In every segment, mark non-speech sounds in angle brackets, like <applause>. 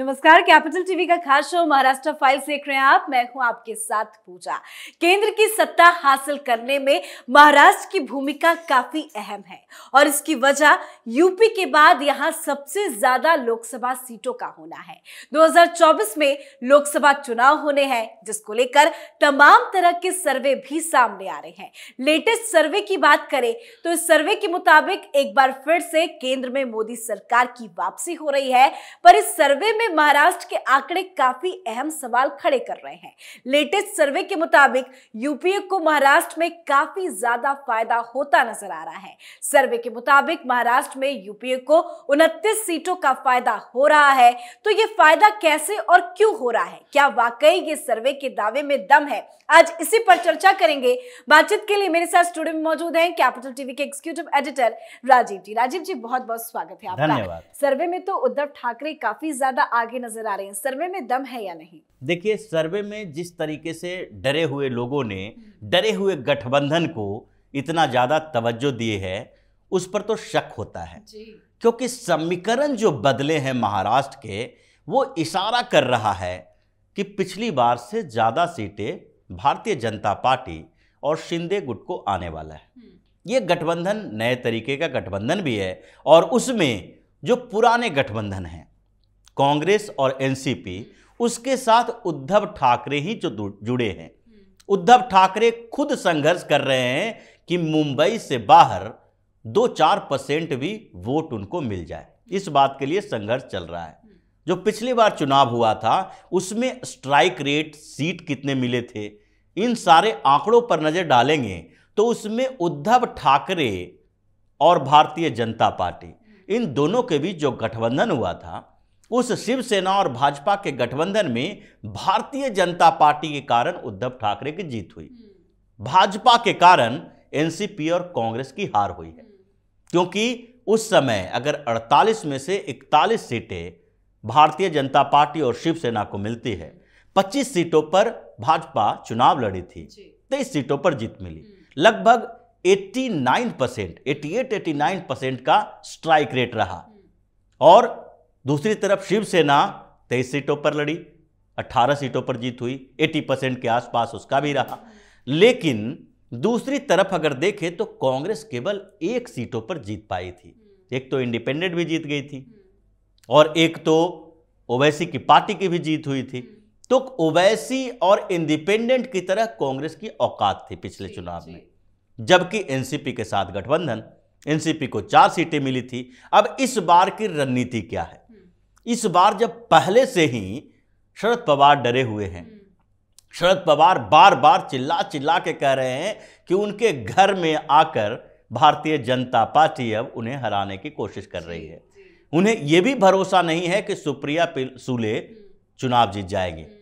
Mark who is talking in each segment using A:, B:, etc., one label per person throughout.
A: नमस्कार capital TV का खास शो महाराष्ट्र फाइल देख रहे हैं आप मैं हूं आपके साथ पूजा केंद्र की सत्ता हासिल करने में महाराष्ट्र की भूमिका काफी अहम है और इसकी वजह यूपी के बाद यहां सबसे ज्यादा लोकसभा सीटों का होना है 2024 में लोकसभा चुनाव होने हैं जिसको लेकर तमाम तरह के सर्वे भी सामने आ रहे हैं लेटेस्ट सर्वे की बात करें तो इस सर्वे के मुताबिक एक बार फिर से केंद्र में मोदी सरकार की वापसी हो रही है पर इस सर्वे में महाराष्ट्र के आंकड़े काफी अहम सवाल खड़े कर रहे हैं लेटेस्ट सर्वे के मुताबिक यूपीए को महाराष्ट्र में काफी ज्यादा फायदा होता नजर आ रहा है सर्वे के मुताबिक महाराष्ट्र में यूपीए को उनतीस सीटों का फायदा हो रहा है तो ये फायदा कैसे और क्यों हो रहा है क्या वाकई ये सर्वे के दावे में दम है आज इसी पर चर्चा करेंगे बातचीत के लिए मेरे साथ स्टूडियो में मौजूद हैं कैपिटल टीवी के एग्जीक्यूटिव एडिटर राजीव जी राजीव जी बहुत बहुत स्वागत है आपका सर्वे में तो उद्धव ठाकरे काफी ज्यादा आगे नजर आ रहे हैं सर्वे में दम है या नहीं
B: देखिए सर्वे में जिस तरीके से डरे हुए लोगों ने डरे हुए गठबंधन को इतना ज़्यादा तवज्जो दिए है उस पर तो शक होता है क्योंकि समीकरण जो बदले हैं महाराष्ट्र के वो इशारा कर रहा है कि पिछली बार से ज़्यादा सीटें भारतीय जनता पार्टी और शिंदे गुट को आने वाला है हम्म। ये गठबंधन नए तरीके का गठबंधन भी है और उसमें जो पुराने गठबंधन हैं कांग्रेस और एनसीपी उसके साथ उद्धव ठाकरे ही जो जुड़े हैं उद्धव ठाकरे खुद संघर्ष कर रहे हैं कि मुंबई से बाहर दो चार परसेंट भी वोट उनको मिल जाए इस बात के लिए संघर्ष चल रहा है जो पिछली बार चुनाव हुआ था उसमें स्ट्राइक रेट सीट कितने मिले थे इन सारे आंकड़ों पर नज़र डालेंगे तो उसमें उद्धव ठाकरे और भारतीय जनता पार्टी इन दोनों के बीच जो गठबंधन हुआ था उस शिवसेना और भाजपा के गठबंधन में भारतीय जनता पार्टी के कारण उद्धव ठाकरे की जीत हुई हम्म। भाजपा के कारण एनसीपी और कांग्रेस की हार हुई है हम्म। क्योंकि उस समय अगर 48 में से 41 सीटें भारतीय जनता पार्टी और शिवसेना को मिलती है 25 सीटों पर भाजपा चुनाव लड़ी थी तेईस सीटों पर जीत मिली हम्म। लगभग 89 percent eighty eight eighty nine percent का स्ट्राइक रेट रहा और दूसरी तरफ शिवसेना तेईस सीटों पर लड़ी 18 सीटों पर जीत हुई 80 परसेंट के आसपास उसका भी रहा लेकिन दूसरी तरफ अगर देखें तो कांग्रेस केवल एक सीटों पर जीत पाई थी हम्म। एक तो इंडिपेंडेंट भी जीत गई थी हम्म। और एक तो ओवैसी की पार्टी की भी जीत हुई थी हम्म। तो ओवैसी और इंडिपेंडेंट की तरह कांग्रेस की औकात थी पिछले चुनाव में जबकि एनसीपी के साथ गठबंधन एनसीपी को चार सीटें मिली थी अब इस बार की रणनीति क्या है इस बार जब पहले से ही शरद पवार डरे हुए हैं हम्म। शरद पवार बार बार चिल्ला चिल्ला के कह रहे हैं कि उनके घर में आकर भारतीय जनता पार्टी अब उन्हें हराने की कोशिश कर रही है उन्हें यह भी भरोसा नहीं है कि सुप्रिया सूले हम्म। चुनाव जीत जाएगी हम्म।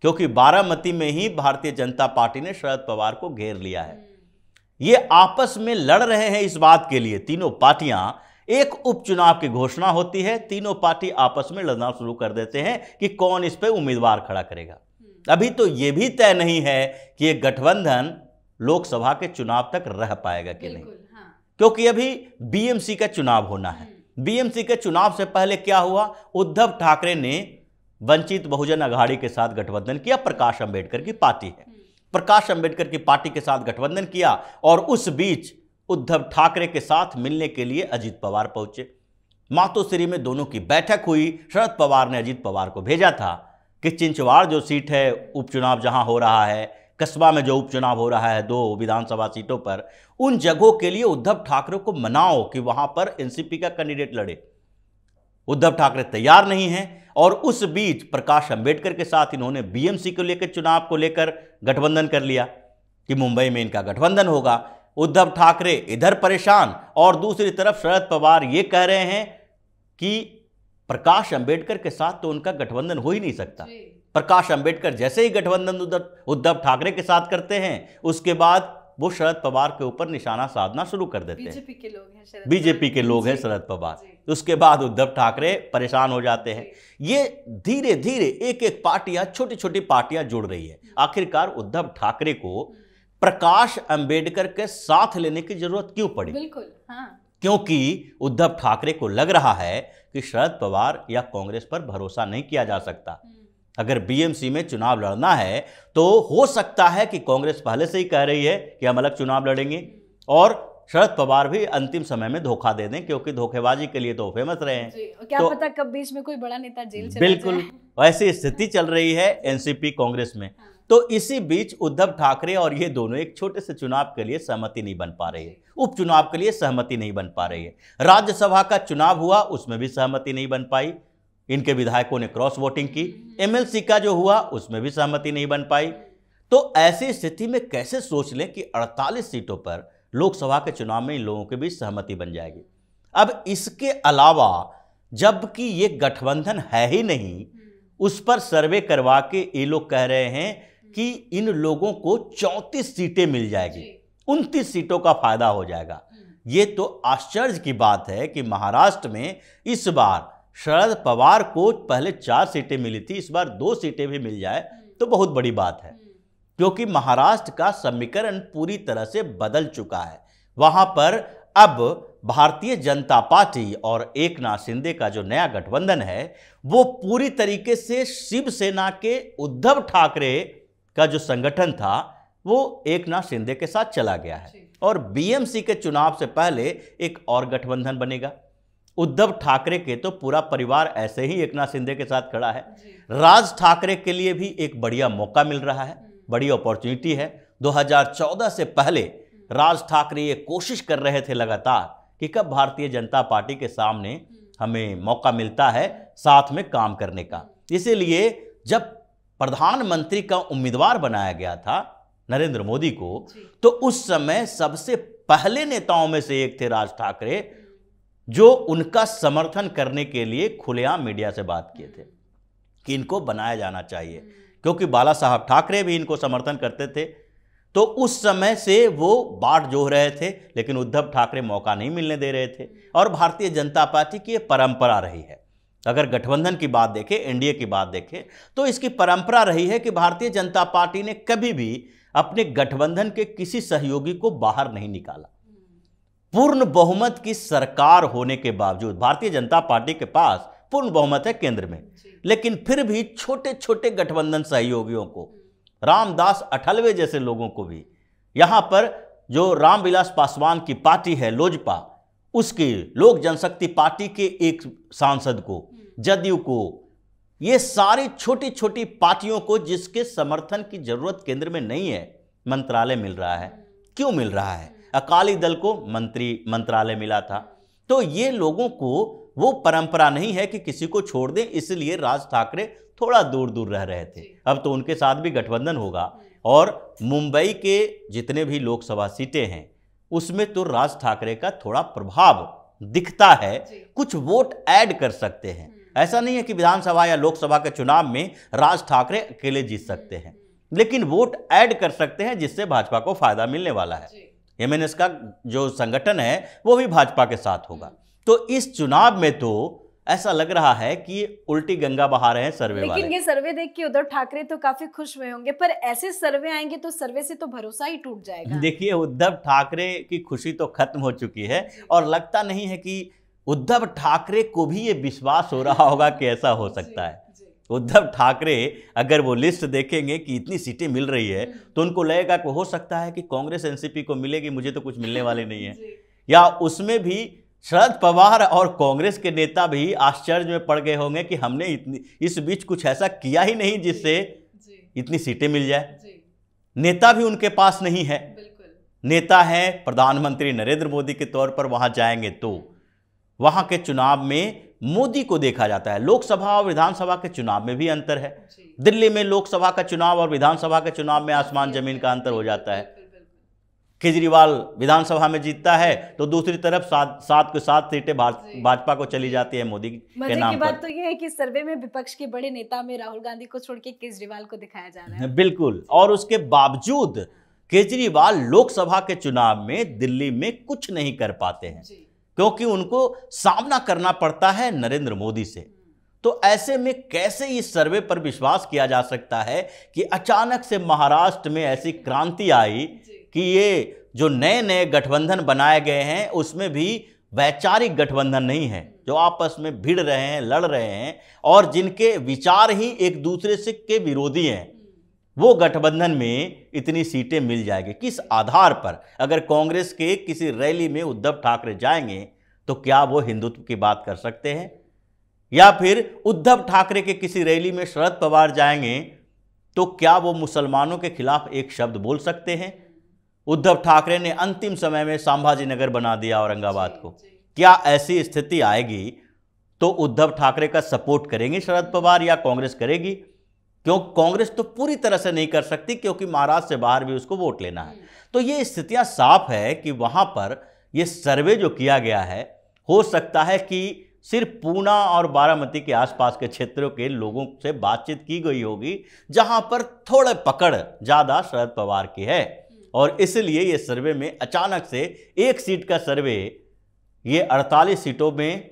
B: क्योंकि बारामती में ही भारतीय जनता पार्टी ने शरद पवार को घेर लिया है ये आपस में लड़ रहे हैं इस बात के लिए तीनों पार्टियां एक उपचुनाव की घोषणा होती है तीनों पार्टी आपस में लड़ना शुरू कर देते हैं कि कौन इस पर उम्मीदवार खड़ा करेगा अभी तो यह भी तय नहीं है कि यह गठबंधन लोकसभा के चुनाव तक रह पाएगा कि नहीं हाँ। क्योंकि अभी बीएमसी का चुनाव होना है हम्म। बीएमसी के चुनाव से पहले क्या हुआ उद्धव ठाकरे ने वंचित बहुजन अघाड़ी के साथ गठबंधन किया प्रकाश अंबेडकर की पार्टी है हम्म। प्रकाश अंबेडकर की पार्टी के साथ गठबंधन किया और उस बीच उद्धव ठाकरे के साथ मिलने के लिए अजीत पवार पहुंचे मातोश्री में दोनों की बैठक हुई शरद पवार ने अजीत पवार को भेजा था कि चिंचवाड़ जो सीट है उपचुनाव जहां हो रहा है कस्बा में जो उपचुनाव हो रहा है दो विधानसभा सीटों पर उन जगहों के लिए उद्धव ठाकरे को मनाओ कि वहां पर एनसीपी का कैंडिडेट लड़े उद्धव ठाकरे तैयार नहीं हैं और उस बीच प्रकाश अंबेडकर के साथ इन्होंने बीएमसी को लेकर चुनाव को लेकर गठबंधन कर लिया कि मुंबई में इनका गठबंधन होगा उद्धव ठाकरे इधर परेशान और दूसरी तरफ शरद पवार ये कह रहे हैं कि प्रकाश अंबेडकर के साथ तो उनका गठबंधन हो ही नहीं सकता प्रकाश अंबेडकर जैसे ही गठबंधन उद्धव ठाकरे के साथ करते हैं उसके बाद वो शरद पवार के ऊपर निशाना साधना शुरू कर देते हैं बीजेपी के लोग हैं शरद बीजेपी के लोग हैं शरद पवार उसके बाद उद्धव ठाकरे परेशान हो जाते हैं ये धीरे धीरे एक एक पार्टियां छोटी छोटी पार्टियां जुड़ रही है आखिरकार उद्धव ठाकरे को प्रकाश अंबेडकर के साथ लेने की जरूरत क्यों पड़ी
A: बिल्कुल हाँ।
B: क्योंकि उद्धव ठाकरे को लग रहा है कि शरद पवार या कांग्रेस पर भरोसा नहीं किया जा सकता हम्म। अगर बीएमसी में चुनाव लड़ना है तो हो सकता है कि कांग्रेस पहले से ही कह रही है कि हम अलग चुनाव लड़ेंगे हम्म। और शरद पवार भी अंतिम समय में धोखा दे दें क्योंकि धोखेबाजी के लिए तो फेमस रहे हैं
A: क्या तो, पता कब बीच में कोई बड़ा नेता जेल बिल्कुल
B: ऐसी स्थिति चल रही है एनसीपी <laughs> कांग्रेस में हाँ। तो इसी बीच उद्धव ठाकरे और ये दोनों एक छोटे से चुनाव के लिए सहमति नहीं बन पा रही है उपचुनाव के लिए सहमति नहीं बन पा रही है राज्यसभा का चुनाव हुआ उसमें भी सहमति नहीं बन पाई इनके विधायकों ने क्रॉस वोटिंग की एमएलसी का जो हुआ उसमें भी सहमति नहीं बन पाई तो ऐसी स्थिति में कैसे सोच लें कि 48 सीटों पर लोकसभा के चुनाव में इन लोगों के बीच सहमति बन जाएगी अब इसके अलावा जबकि ये गठबंधन है ही नहीं उस पर सर्वे करवा के ये लोग कह रहे हैं कि इन लोगों को चौंतीस सीटें मिल जाएगी उनतीस सीटों का फायदा हो जाएगा हम्म। ये तो आश्चर्य की बात है कि महाराष्ट्र में इस बार शरद पवार को पहले चार सीटें मिली थी इस बार दो सीटें भी मिल जाए हम्म। तो बहुत बड़ी बात है हम्म। क्योंकि महाराष्ट्र का समीकरण पूरी तरह से बदल चुका है वहाँ पर अब भारतीय जनता पार्टी और एक नाथ शिंदे का जो नया गठबंधन है वो पूरी तरीके से शिवसेना के उद्धव ठाकरे का जो संगठन था वो एक नाथ शिंदे के साथ चला गया है और बीएमसी के चुनाव से पहले एक और गठबंधन बनेगा उद्धव ठाकरे के तो पूरा परिवार ऐसे ही एक नाथ शिंदे के साथ खड़ा है राज ठाकरे के लिए भी एक बढ़िया मौका मिल रहा है हम्म। बड़ी अपॉर्चुनिटी है 2014 से पहले हम्म। राज ठाकरे ये कोशिश कर रहे थे लगातार कि कब भारतीय जनता पार्टी के सामने हम्म। हमें मौका मिलता है साथ में काम करने का इसीलिए जब प्रधानमंत्री का उम्मीदवार बनाया गया था नरेंद्र मोदी को तो उस समय सबसे पहले नेताओं में से एक थे राज ठाकरे जो उनका समर्थन करने के लिए खुलेआम मीडिया से बात किए थे कि इनको बनाया जाना चाहिए हम्म। क्योंकि बाला साहब ठाकरे भी इनको समर्थन करते थे तो उस समय से वो बाट जोह रहे थे लेकिन उद्धव ठाकरे मौका नहीं मिलने दे रहे थे और भारतीय जनता पार्टी की ये परंपरा रही है अगर गठबंधन की बात देखें एनडीए की बात देखें तो इसकी परंपरा रही है कि भारतीय जनता पार्टी ने कभी भी अपने गठबंधन के किसी सहयोगी को बाहर नहीं निकाला पूर्ण बहुमत की सरकार होने के बावजूद भारतीय जनता पार्टी के पास पूर्ण बहुमत है केंद्र में लेकिन फिर भी छोटे छोटे गठबंधन सहयोगियों को रामदास अठलवे जैसे लोगों को भी यहाँ पर जो रामविलास पासवान की पार्टी है लोजपा उसके लोक जनशक्ति पार्टी के एक सांसद को जदयू को ये सारी छोटी छोटी पार्टियों को जिसके समर्थन की जरूरत केंद्र में नहीं है मंत्रालय मिल रहा है क्यों मिल रहा है अकाली दल को मंत्री मंत्रालय मिला था तो ये लोगों को वो परंपरा नहीं है कि किसी को छोड़ दें इसलिए राज ठाकरे थोड़ा दूर दूर रह रहे थे अब तो उनके साथ भी गठबंधन होगा और मुंबई के जितने भी लोकसभा सीटें हैं उसमें तो राज ठाकरे का थोड़ा प्रभाव दिखता है कुछ वोट ऐड कर सकते हैं हम्म। ऐसा नहीं है कि विधानसभा या लोकसभा के चुनाव में राज ठाकरे अकेले जीत हम्म। सकते हैं लेकिन वोट ऐड कर सकते हैं जिससे भाजपा को फायदा मिलने वाला है एम का जो संगठन है वो भी भाजपा के साथ होगा हम्म। तो इस चुनाव में तो ऐसा लग रहा है कि उल्टी गंगा बहा रहे हैं सर्वे लेकिन वाले। ये
A: सर्वे देख के उद्धव ठाकरे तो काफी खुश हुए होंगे पर ऐसे सर्वे आएंगे तो सर्वे से तो भरोसा ही टूट जाएगा
B: देखिए उद्धव ठाकरे की खुशी तो खत्म हो चुकी है और लगता नहीं है कि उद्धव ठाकरे को भी ये विश्वास हो रहा होगा कि ऐसा हो सकता है उद्धव ठाकरे अगर वो लिस्ट देखेंगे कि इतनी सीटें मिल रही है हम्म। तो उनको लगेगा कि हो सकता है कि कांग्रेस एनसीपी को मिलेगी मुझे तो कुछ मिलने वाले नहीं है <laughs> या उसमें भी शरद पवार और कांग्रेस के नेता भी आश्चर्य में पड़ गए होंगे कि हमने इतनी इस बीच कुछ ऐसा किया ही नहीं जिससे इतनी सीटें मिल जाए नेता भी उनके पास नहीं है नेता है प्रधानमंत्री नरेंद्र मोदी के तौर पर वहां जाएंगे तो वहां के चुनाव में मोदी को देखा जाता है लोकसभा और विधानसभा के चुनाव में भी अंतर है दिल्ली में लोकसभा का चुनाव और विधानसभा के चुनाव में आसमान जमीन का अंतर हो जाता है केजरीवाल विधानसभा में जीतता है तो दूसरी तरफ सात सात के सात सीटें भाजपा को चली जाती है मोदी के नाम की बात
A: तो ये है कि सर्वे में विपक्ष के बड़े नेता में राहुल गांधी को छोड़ के केजरीवाल को दिखाया जा
B: रहा है बिल्कुल और उसके बावजूद केजरीवाल लोकसभा के चुनाव में दिल्ली में कुछ नहीं कर पाते हैं क्योंकि उनको सामना करना पड़ता है नरेंद्र मोदी से तो ऐसे में कैसे इस सर्वे पर विश्वास किया जा सकता है कि अचानक से महाराष्ट्र में ऐसी क्रांति आई कि ये जो नए नए गठबंधन बनाए गए हैं उसमें भी वैचारिक गठबंधन नहीं है जो आपस में भिड़ रहे हैं लड़ रहे हैं और जिनके विचार ही एक दूसरे से के विरोधी हैं वो गठबंधन में इतनी सीटें मिल जाएगी किस आधार पर अगर कांग्रेस के किसी रैली में उद्धव ठाकरे जाएंगे तो क्या वो हिंदुत्व की बात कर सकते हैं या फिर उद्धव ठाकरे के किसी रैली में शरद पवार जाएंगे तो क्या वो मुसलमानों के खिलाफ एक शब्द बोल सकते हैं उद्धव ठाकरे ने अंतिम समय में संभाजी नगर बना दिया औरंगाबाद को क्या ऐसी स्थिति आएगी तो उद्धव ठाकरे का सपोर्ट करेंगे शरद पवार या कांग्रेस करेगी क्यों कांग्रेस तो पूरी तरह से नहीं कर सकती क्योंकि महाराष्ट्र से बाहर भी उसको वोट लेना है तो ये स्थितियां साफ है कि वहां पर ये सर्वे जो किया गया है हो सकता है कि सिर्फ पूना और बारामती के आसपास के क्षेत्रों के लोगों से बातचीत की गई होगी जहां पर थोड़े पकड़ ज़्यादा शरद पवार की है और इसलिए ये सर्वे में अचानक से एक सीट का सर्वे ये 48 सीटों में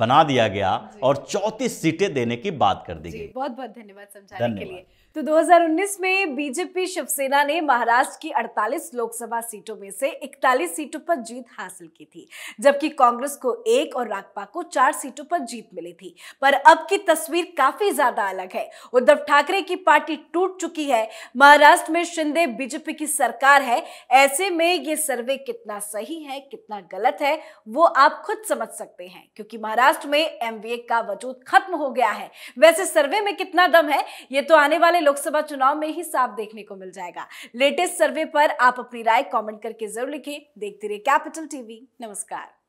B: बना दिया गया और 34 सीटें देने की बात कर दी गई
A: बहुत बहुत धन्यवाद समझाने के लिए तो 2019 में बीजेपी शिवसेना ने महाराष्ट्र की 48 लोकसभा सीटों में से 41 सीटों पर जीत हासिल की थी जबकि कांग्रेस को एक और राकपा को चार सीटों पर जीत मिली थी पर अब की तस्वीर काफी ज्यादा अलग है उद्धव ठाकरे की पार्टी टूट चुकी है महाराष्ट्र में शिंदे बीजेपी की सरकार है ऐसे में ये सर्वे कितना सही है कितना गलत है वो आप खुद समझ सकते हैं क्योंकि महाराष्ट्र में एमवीए का वजूद खत्म हो गया है वैसे सर्वे में कितना दम है ये तो आने वाले हमें लोकसभा चुनाव में ही साफ देखने को मिल जाएगा लेटेस्ट सर्वे पर आप अपनी राय कॉमेंट करके जरूर लिखें देखते रहिए कैपिटल टीवी नमस्कार